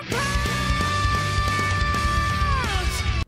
my pain!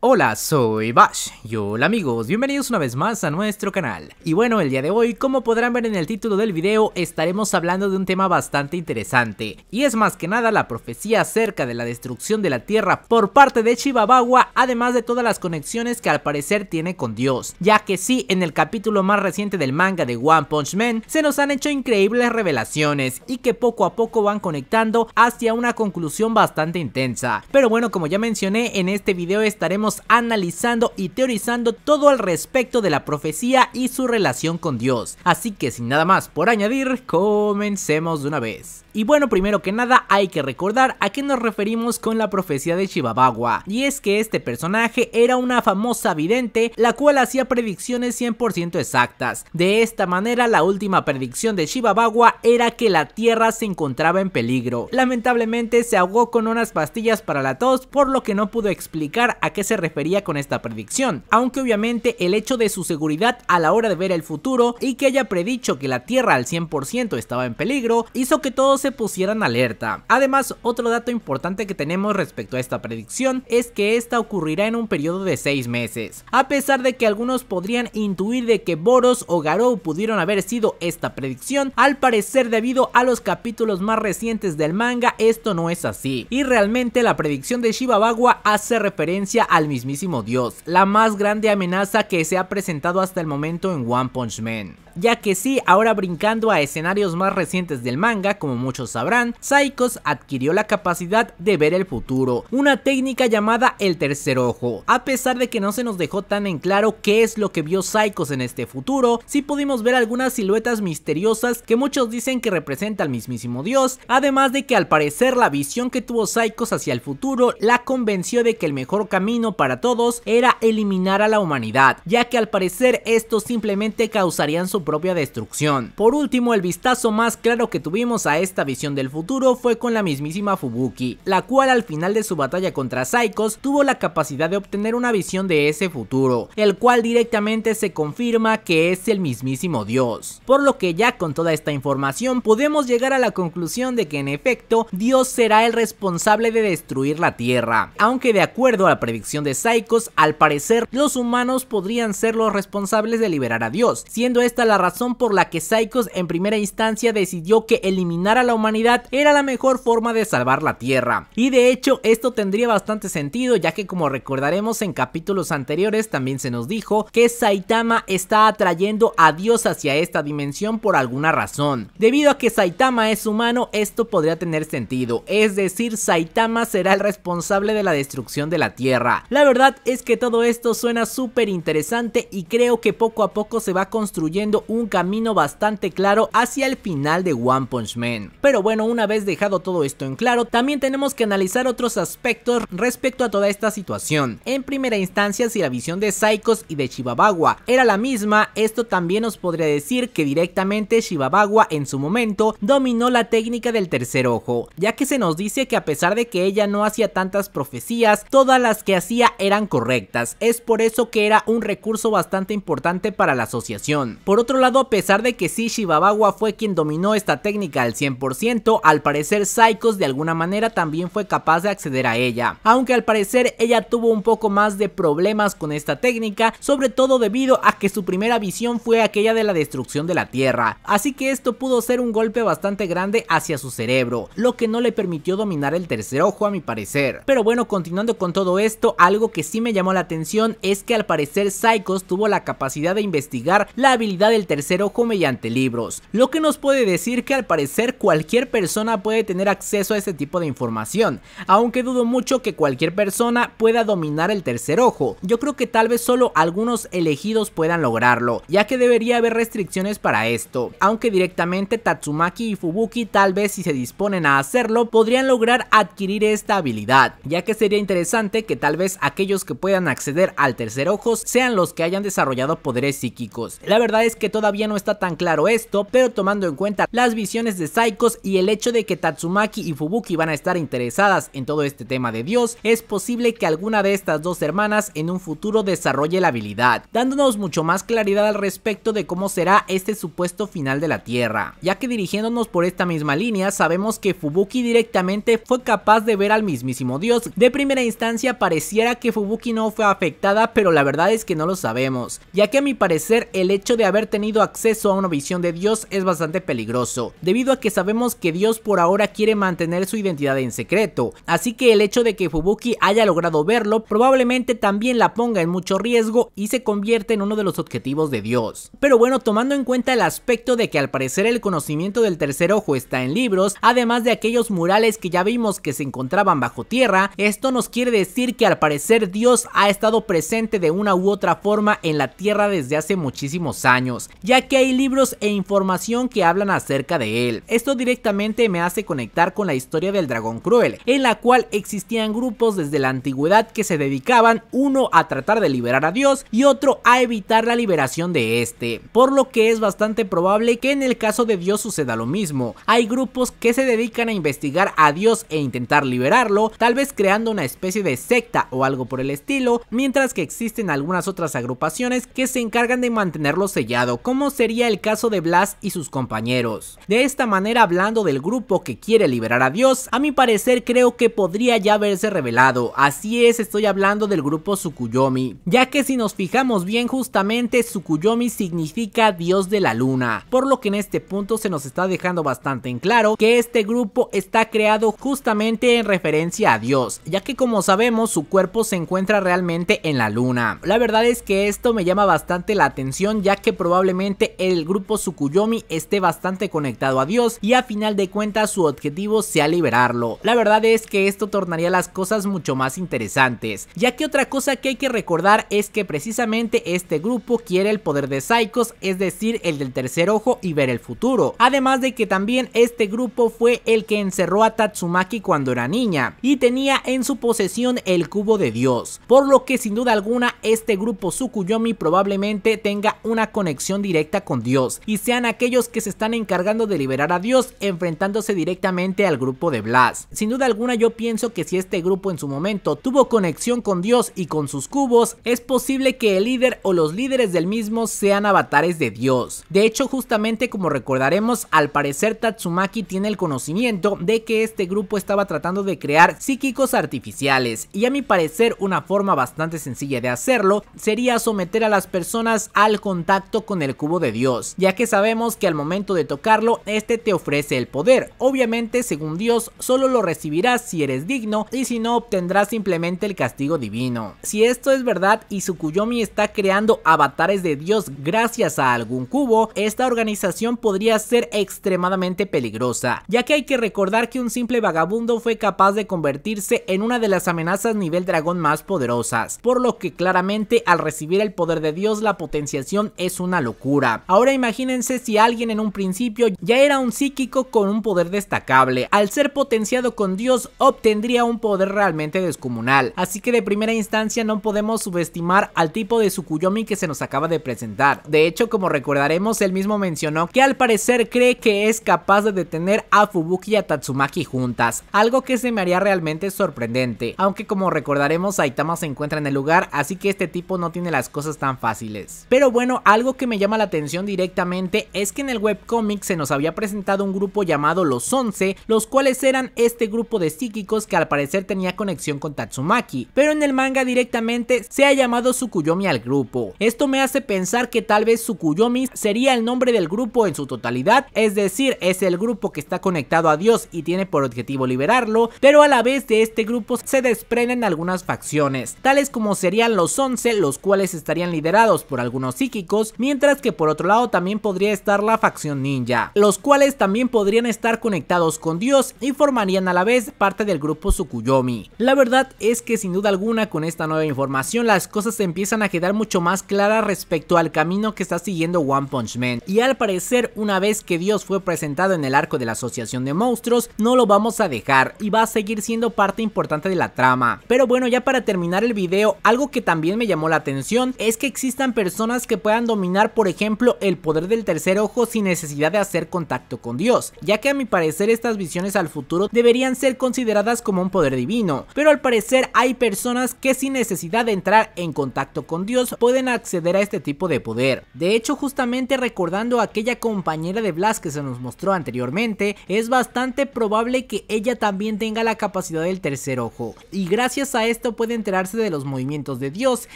Hola, soy Bash y hola amigos, bienvenidos una vez más a nuestro canal. Y bueno, el día de hoy, como podrán ver en el título del video, estaremos hablando de un tema bastante interesante. Y es más que nada la profecía acerca de la destrucción de la tierra por parte de Chibabagua además de todas las conexiones que al parecer tiene con Dios. Ya que sí, en el capítulo más reciente del manga de One Punch Man, se nos han hecho increíbles revelaciones y que poco a poco van conectando hacia una conclusión bastante intensa. Pero bueno, como ya mencioné, en este video estaremos analizando y teorizando todo al respecto de la profecía y su relación con Dios. Así que sin nada más por añadir, comencemos de una vez. Y bueno, primero que nada hay que recordar a qué nos referimos con la profecía de Shibabagua, y es que este personaje era una famosa vidente la cual hacía predicciones 100% exactas. De esta manera la última predicción de Shibabagua era que la Tierra se encontraba en peligro. Lamentablemente se ahogó con unas pastillas para la tos por lo que no pudo explicar a qué se refería con esta predicción, aunque obviamente el hecho de su seguridad a la hora de ver el futuro y que haya predicho que la Tierra al 100% estaba en peligro, hizo que todos se pusieran alerta. Además, otro dato importante que tenemos respecto a esta predicción es que esta ocurrirá en un periodo de 6 meses, a pesar de que algunos podrían intuir de que Boros o Garou pudieron haber sido esta predicción, al parecer debido a los capítulos más recientes del manga, esto no es así, y realmente la predicción de bagua hace referencia al mismísimo Dios, la más grande amenaza que se ha presentado hasta el momento en One Punch Man. Ya que sí, ahora brincando a escenarios más recientes del manga, como muchos sabrán, Psychos adquirió la capacidad de ver el futuro, una técnica llamada el tercer ojo. A pesar de que no se nos dejó tan en claro qué es lo que vio Psychos en este futuro, sí pudimos ver algunas siluetas misteriosas que muchos dicen que representa al mismísimo Dios, además de que al parecer la visión que tuvo Psychos hacia el futuro la convenció de que el mejor camino para todos era eliminar a la humanidad, ya que al parecer estos simplemente causarían su propia destrucción. Por último, el vistazo más claro que tuvimos a esta visión del futuro fue con la mismísima Fubuki, la cual al final de su batalla contra Psychos tuvo la capacidad de obtener una visión de ese futuro, el cual directamente se confirma que es el mismísimo Dios. Por lo que ya con toda esta información podemos llegar a la conclusión de que en efecto Dios será el responsable de destruir la Tierra, aunque de acuerdo a la predicción de de al parecer los humanos podrían ser los responsables de liberar a Dios, siendo esta la razón por la que Psychos en primera instancia decidió que eliminar a la humanidad era la mejor forma de salvar la Tierra. Y de hecho esto tendría bastante sentido ya que como recordaremos en capítulos anteriores también se nos dijo que Saitama está atrayendo a Dios hacia esta dimensión por alguna razón. Debido a que Saitama es humano esto podría tener sentido, es decir Saitama será el responsable de la destrucción de la Tierra. La verdad es que todo esto suena súper interesante y creo que poco a poco se va construyendo un camino bastante claro hacia el final de One Punch Man. Pero bueno, una vez dejado todo esto en claro, también tenemos que analizar otros aspectos respecto a toda esta situación. En primera instancia, si la visión de Psychos y de Shibabawa era la misma, esto también nos podría decir que directamente Shibabawa en su momento dominó la técnica del tercer ojo, ya que se nos dice que a pesar de que ella no hacía tantas profecías, todas las que hacía eran correctas, es por eso que era un recurso bastante importante para la asociación. Por otro lado, a pesar de que sí Shibabawa fue quien dominó esta técnica al 100%, al parecer Psychos de alguna manera también fue capaz de acceder a ella, aunque al parecer ella tuvo un poco más de problemas con esta técnica, sobre todo debido a que su primera visión fue aquella de la destrucción de la Tierra, así que esto pudo ser un golpe bastante grande hacia su cerebro, lo que no le permitió dominar el tercer ojo a mi parecer. Pero bueno, continuando con todo esto, algo que sí me llamó la atención es que al parecer Psychos tuvo la capacidad de investigar la habilidad del tercer ojo mediante libros, lo que nos puede decir que al parecer cualquier persona puede tener acceso a ese tipo de información, aunque dudo mucho que cualquier persona pueda dominar el tercer ojo, yo creo que tal vez solo algunos elegidos puedan lograrlo, ya que debería haber restricciones para esto, aunque directamente Tatsumaki y Fubuki tal vez si se disponen a hacerlo podrían lograr adquirir esta habilidad, ya que sería interesante que tal vez aquellos que puedan acceder al tercer ojo sean los que hayan desarrollado poderes psíquicos. La verdad es que todavía no está tan claro esto, pero tomando en cuenta las visiones de Psychos y el hecho de que Tatsumaki y Fubuki van a estar interesadas en todo este tema de Dios, es posible que alguna de estas dos hermanas en un futuro desarrolle la habilidad, dándonos mucho más claridad al respecto de cómo será este supuesto final de la Tierra, ya que dirigiéndonos por esta misma línea sabemos que Fubuki directamente fue capaz de ver al mismísimo Dios, de primera instancia pareciera que Fubuki no fue afectada, pero la verdad es que no lo sabemos, ya que a mi parecer el hecho de haber tenido acceso a una visión de Dios es bastante peligroso, debido a que sabemos que Dios por ahora quiere mantener su identidad en secreto, así que el hecho de que Fubuki haya logrado verlo probablemente también la ponga en mucho riesgo y se convierte en uno de los objetivos de Dios. Pero bueno, tomando en cuenta el aspecto de que al parecer el conocimiento del tercer ojo está en libros, además de aquellos murales que ya vimos que se encontraban bajo tierra, esto nos quiere decir que al parecer ser Dios ha estado presente de una u otra forma en la Tierra desde hace muchísimos años, ya que hay libros e información que hablan acerca de él. Esto directamente me hace conectar con la historia del dragón cruel, en la cual existían grupos desde la antigüedad que se dedicaban uno a tratar de liberar a Dios y otro a evitar la liberación de este, por lo que es bastante probable que en el caso de Dios suceda lo mismo. Hay grupos que se dedican a investigar a Dios e intentar liberarlo, tal vez creando una especie de secta o algo por el estilo, mientras que existen algunas otras agrupaciones que se encargan de mantenerlo sellado, como sería el caso de Blas y sus compañeros. De esta manera, hablando del grupo que quiere liberar a Dios, a mi parecer creo que podría ya haberse revelado, así es, estoy hablando del grupo Tsukuyomi, ya que si nos fijamos bien justamente Tsukuyomi significa Dios de la Luna, por lo que en este punto se nos está dejando bastante en claro que este grupo está creado justamente en referencia a Dios, ya que como sabemos su cuerpo se encuentra realmente en la luna. La verdad es que esto me llama bastante la atención ya que probablemente el grupo Sukuyomi esté bastante conectado a Dios y a final de cuentas su objetivo sea liberarlo. La verdad es que esto tornaría las cosas mucho más interesantes, ya que otra cosa que hay que recordar es que precisamente este grupo quiere el poder de Psychos, es decir, el del tercer ojo y ver el futuro. Además de que también este grupo fue el que encerró a Tatsumaki cuando era niña y tenía en su posesión el cubo de Dios, por lo que sin duda alguna este grupo Sukuyomi probablemente tenga una conexión directa con Dios y sean aquellos que se están encargando de liberar a Dios enfrentándose directamente al grupo de Blast, Sin duda alguna yo pienso que si este grupo en su momento tuvo conexión con Dios y con sus cubos, es posible que el líder o los líderes del mismo sean avatares de Dios. De hecho, justamente como recordaremos, al parecer Tatsumaki tiene el conocimiento de que este grupo estaba tratando de crear psíquicos artificiales y a mi parecer ser una forma bastante sencilla de hacerlo sería someter a las personas al contacto con el cubo de Dios, ya que sabemos que al momento de tocarlo este te ofrece el poder. Obviamente, según Dios, solo lo recibirás si eres digno y si no obtendrás simplemente el castigo divino. Si esto es verdad y Sukuyomi está creando avatares de Dios gracias a algún cubo, esta organización podría ser extremadamente peligrosa, ya que hay que recordar que un simple vagabundo fue capaz de convertirse en una de las amenazas nivel dragón más poderosas, por lo que claramente al recibir el poder de Dios la potenciación es una locura. Ahora imagínense si alguien en un principio ya era un psíquico con un poder destacable, al ser potenciado con Dios obtendría un poder realmente descomunal, así que de primera instancia no podemos subestimar al tipo de Sukuyomi que se nos acaba de presentar. De hecho, como recordaremos, él mismo mencionó que al parecer cree que es capaz de detener a Fubuki y a Tatsumaki juntas, algo que se me haría realmente sorprendente, aunque como recordaremos Aitama Saitama se encuentra en el lugar, así que este tipo no tiene las cosas tan fáciles. Pero bueno, algo que me llama la atención directamente es que en el webcomic se nos había presentado un grupo llamado Los 11, los cuales eran este grupo de psíquicos que al parecer tenía conexión con Tatsumaki, pero en el manga directamente se ha llamado Sukuyomi al grupo. Esto me hace pensar que tal vez Sukuyomi sería el nombre del grupo en su totalidad, es decir, es el grupo que está conectado a Dios y tiene por objetivo liberarlo, pero a la vez de este grupo se desprenden algunas facciones, tales como serían los 11, los cuales estarían liderados por algunos psíquicos, mientras que por otro lado también podría estar la facción ninja, los cuales también podrían estar conectados con Dios y formarían a la vez parte del grupo Sukuyomi La verdad es que sin duda alguna con esta nueva información las cosas empiezan a quedar mucho más claras respecto al camino que está siguiendo One Punch Man, y al parecer una vez que Dios fue presentado en el arco de la Asociación de Monstruos, no lo vamos a dejar y va a seguir siendo parte importante de la trama. Pero bueno, ya para terminar el video, algo que también me llamó la atención es que existan personas que puedan dominar, por ejemplo, el poder del tercer ojo sin necesidad de hacer contacto con Dios, ya que a mi parecer estas visiones al futuro deberían ser consideradas como un poder divino, pero al parecer hay personas que sin necesidad de entrar en contacto con Dios pueden acceder a este tipo de poder. De hecho, justamente recordando a aquella compañera de Blas que se nos mostró anteriormente, es bastante probable que ella también tenga la capacidad del tercer ojo, y gracias a esto puede enterarse de los movimientos de Dios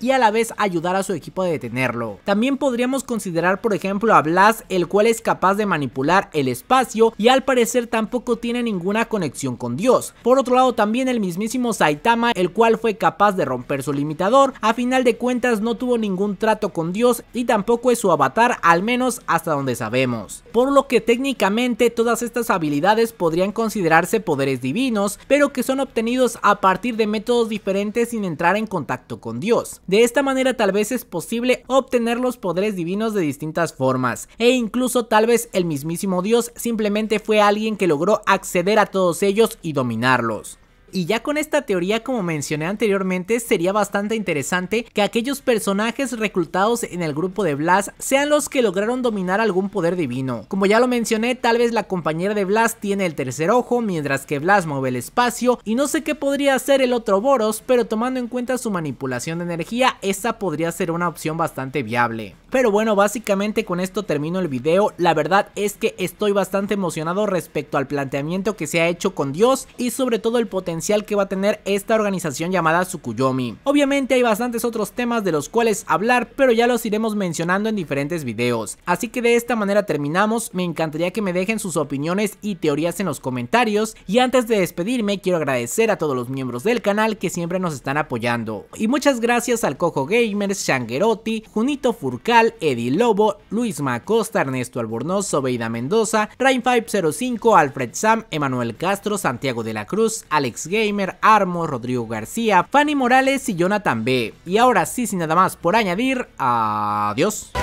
y a la vez ayudar a su equipo a detenerlo. También podríamos considerar por ejemplo a Blas, el cual es capaz de manipular el espacio y al parecer tampoco tiene ninguna conexión con Dios. Por otro lado también el mismísimo Saitama, el cual fue capaz de romper su limitador, a final de cuentas no tuvo ningún trato con Dios y tampoco es su avatar, al menos hasta donde sabemos. Por lo que técnicamente todas estas habilidades podrían considerarse poderes divinos, pero que son obtenidos a partir de métodos diferentes sin entrar en contacto con Dios. De esta manera tal vez es posible obtener los poderes divinos de distintas formas, e incluso tal vez el mismísimo Dios simplemente fue alguien que logró acceder a todos ellos y dominarlos y ya con esta teoría como mencioné anteriormente sería bastante interesante que aquellos personajes reclutados en el grupo de Blast sean los que lograron dominar algún poder divino. Como ya lo mencioné tal vez la compañera de Blast tiene el tercer ojo mientras que Blast mueve el espacio y no sé qué podría hacer el otro Boros pero tomando en cuenta su manipulación de energía esta podría ser una opción bastante viable. Pero bueno, básicamente con esto termino el video. La verdad es que estoy bastante emocionado respecto al planteamiento que se ha hecho con Dios y sobre todo el potencial que va a tener esta organización llamada Sukuyomi. Obviamente hay bastantes otros temas de los cuales hablar, pero ya los iremos mencionando en diferentes videos. Así que de esta manera terminamos, me encantaría que me dejen sus opiniones y teorías en los comentarios. Y antes de despedirme, quiero agradecer a todos los miembros del canal que siempre nos están apoyando. Y muchas gracias al Cojo Gamers, Shangerotti, Junito Furcal, Eddie Lobo, Luis Macosta, Ernesto Albornoz, Sobeida Mendoza, Rain 505, Alfred Sam, Emanuel Castro, Santiago de la Cruz, Alex Gamer, Armo, Rodrigo García, Fanny Morales y Jonathan B. Y ahora sí, sin nada más por añadir, adiós.